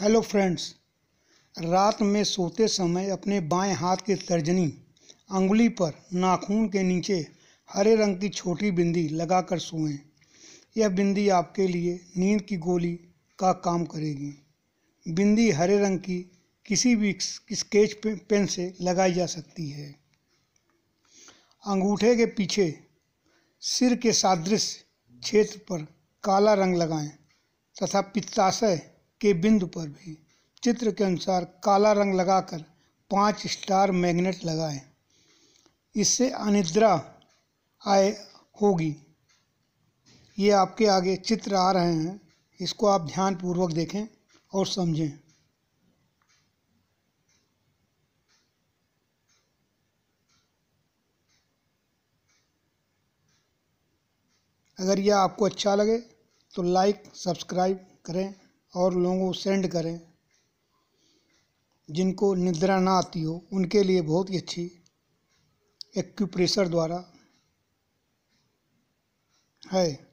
hello friends रात में सोते समय अपने बाएं हाथ के तर्जनी अंगुली पर नाखून के नीचे हरे रंग की छोटी बिंदी लगाकर सोएं यह बिंदी आपके लिए नींद की गोली का काम करेगी बिंदी हरे रंग की किसी भी स्केच पेन से लगाई जा सकती है अंगूठे के पीछे सिर के सादृश क्षेत्र पर काला रंग लगाएं तथा पित्ताशय के बिंदु पर भी चित्र के अनुसार काला रंग लगाकर पाँच स्टार मैग्नेट लगाएं इससे अनिद्रा आए होगी ये आपके आगे चित्र आ रहे हैं इसको आप ध्यानपूर्वक देखें और समझें अगर यह आपको अच्छा लगे तो लाइक सब्सक्राइब करें और लोगों को सेंड करें जिनको निद्रा ना आती हो उनके लिए बहुत ही अच्छी एक्यूप्रेशर द्वारा है